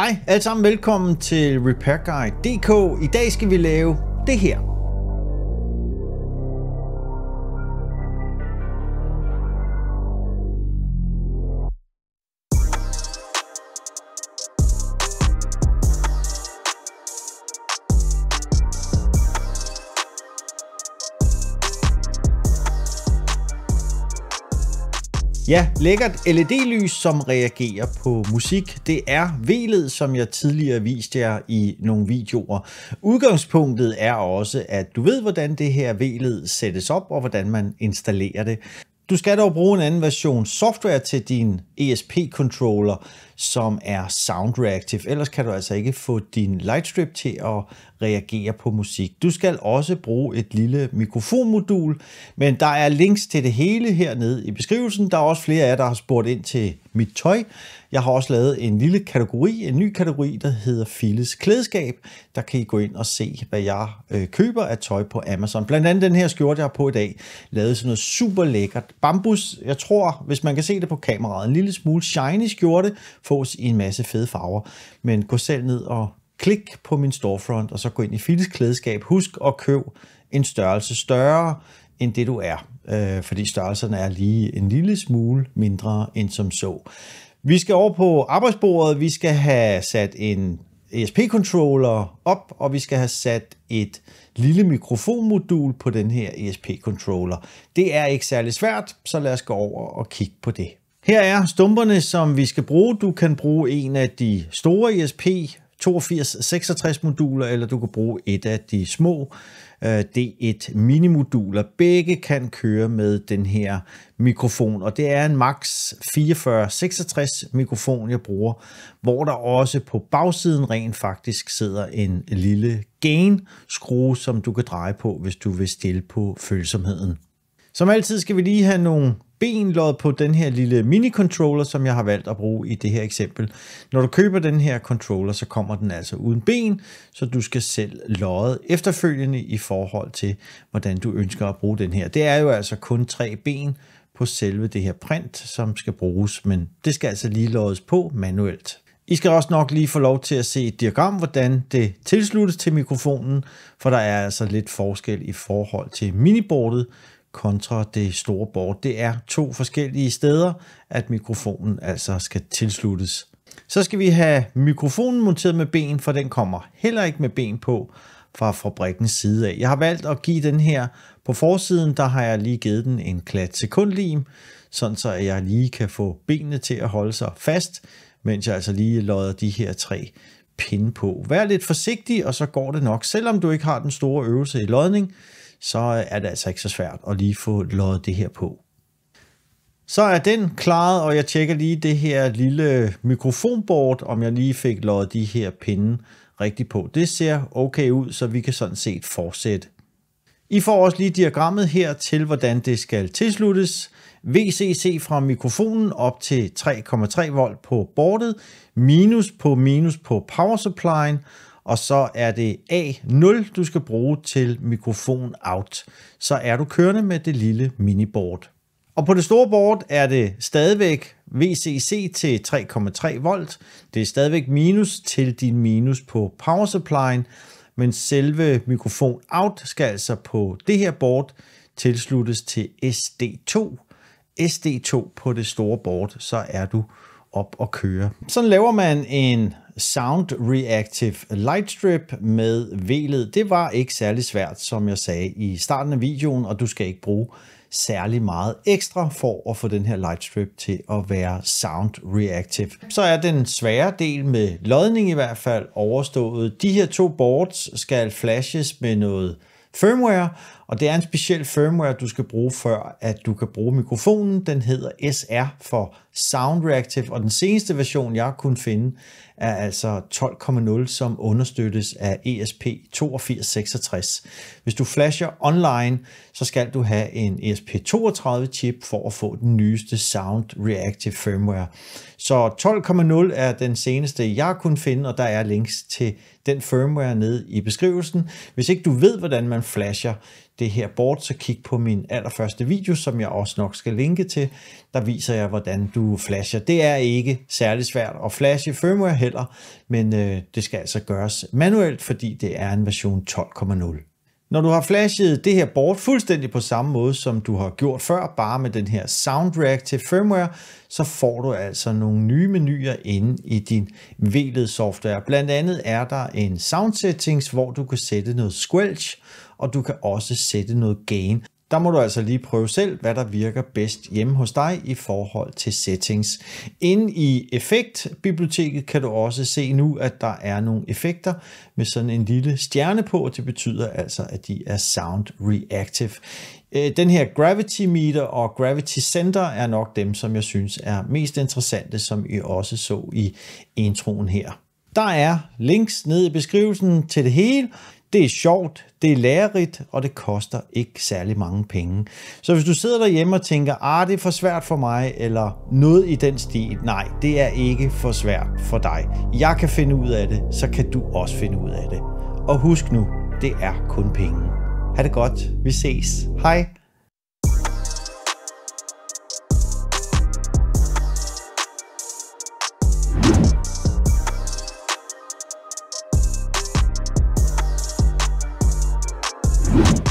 Hej alle sammen, velkommen til RepairGuide.dk. I dag skal vi lave det her. Ja, lækkert LED-lys, som reagerer på musik. Det er velet, som jeg tidligere viste jer i nogle videoer. Udgangspunktet er også, at du ved, hvordan det her velet sættes op og hvordan man installerer det. Du skal dog bruge en anden version software til din ESP-controller, som er sound reactive. Ellers kan du altså ikke få din lightstrip til at reagere på musik. Du skal også bruge et lille mikrofonmodul, men der er links til det hele hernede i beskrivelsen. Der er også flere af jer, der har spurgt ind til mit tøj. Jeg har også lavet en lille kategori, en ny kategori, der hedder Filles klædeskab. Der kan I gå ind og se, hvad jeg øh, køber af tøj på Amazon. Blandt andet den her skjorte, jeg har på i dag, lavet sådan noget super lækkert bambus. Jeg tror, hvis man kan se det på kameraet, en lille smule shiny skjorte fås i en masse fede farver. Men gå selv ned og klik på min storefront, og så gå ind i Fils klædeskab. Husk at købe en størrelse større end det du er, øh, fordi størrelserne er lige en lille smule mindre end som så. Vi skal over på arbejdsbordet, vi skal have sat en ESP-controller op, og vi skal have sat et lille mikrofonmodul på den her ESP-controller. Det er ikke særlig svært, så lad os gå over og kigge på det. Her er stumperne, som vi skal bruge. Du kan bruge en af de store e ESP 8266 moduler, eller du kan bruge et af de små øh, D1 mini-moduler. Begge kan køre med den her mikrofon, og det er en Max 4466 mikrofon, jeg bruger, hvor der også på bagsiden rent faktisk sidder en lille gain-skrue, som du kan dreje på, hvis du vil stille på følsomheden. Som altid skal vi lige have nogle benlod på den her lille mini-controller, som jeg har valgt at bruge i det her eksempel. Når du køber den her controller, så kommer den altså uden ben, så du skal selv lodde efterfølgende i forhold til, hvordan du ønsker at bruge den her. Det er jo altså kun tre ben på selve det her print, som skal bruges, men det skal altså lige loddes på manuelt. I skal også nok lige få lov til at se et diagram, hvordan det tilsluttes til mikrofonen, for der er altså lidt forskel i forhold til miniboardet, kontra det store bord. Det er to forskellige steder, at mikrofonen altså skal tilsluttes. Så skal vi have mikrofonen monteret med ben, for den kommer heller ikke med ben på fra fabrikkens side af. Jeg har valgt at give den her på forsiden, der har jeg lige givet den en klat sekundlim, sådan så jeg lige kan få benene til at holde sig fast, mens jeg altså lige lodder de her tre pinde på. Vær lidt forsigtig, og så går det nok. Selvom du ikke har den store øvelse i lodning, så er det altså ikke så svært at lige få loddet det her på. Så er den klaret, og jeg tjekker lige det her lille mikrofonbord, om jeg lige fik loddet de her pinde rigtigt på. Det ser okay ud, så vi kan sådan set fortsætte. I får også lige diagrammet her til, hvordan det skal tilsluttes. VCC fra mikrofonen op til 3,3 volt på bordet, minus på minus på power supplyen, og så er det A0, du skal bruge til mikrofon out. Så er du kørende med det lille miniboard. Og på det store board er det stadigvæk VCC til 3,3 volt. Det er stadigvæk minus til din minus på power supplyen, men selve mikrofon out skal altså på det her board tilsluttes til SD2. SD2 på det store board, så er du op og køre. Sådan laver man en Sound Reactive Light Strip med velet. Det var ikke særlig svært, som jeg sagde i starten af videoen, og du skal ikke bruge særlig meget ekstra for at få den her light strip til at være sound reactive. Så er den svære del med lodning i hvert fald overstået. De her to boards skal flashes med noget firmware, og det er en speciel firmware, du skal bruge før, at du kan bruge mikrofonen. Den hedder SR for Sound Reactive, og den seneste version, jeg kunne finde, er altså 12.0, som understøttes af e ESP8266. Hvis du flasher online, så skal du have en ESP32-chip for at få den nyeste Sound Reactive firmware. Så 12.0 er den seneste, jeg kunne finde, og der er links til den firmware nede i beskrivelsen. Hvis ikke du ved, hvordan man flasher, det her board, så kig på min allerførste video, som jeg også nok skal linke til. Der viser jeg, hvordan du flasher. Det er ikke særlig svært at flashe firmware heller, men øh, det skal altså gøres manuelt, fordi det er en version 12.0. Når du har flashet det her bort fuldstændig på samme måde, som du har gjort før, bare med den her Soundreact til firmware, så får du altså nogle nye menuer inde i din VLED software. Blandt andet er der en sound settings, hvor du kan sætte noget squelch, og du kan også sætte noget gain. Der må du altså lige prøve selv, hvad der virker bedst hjemme hos dig i forhold til settings. Inde i effektbiblioteket kan du også se nu, at der er nogle effekter med sådan en lille stjerne på, og det betyder altså, at de er sound reactive. Øh, den her Gravity Meter og Gravity Center er nok dem, som jeg synes er mest interessante, som I også så i introen her. Der er links nede i beskrivelsen til det hele. Det er sjovt, det er lærerigt, og det koster ikke særlig mange penge. Så hvis du sidder derhjemme og tænker, ah, det er for svært for mig, eller noget i den stil, nej, det er ikke for svært for dig. Jeg kan finde ud af det, så kan du også finde ud af det. Og husk nu, det er kun penge. Ha' det godt, vi ses. Hej. Thank you.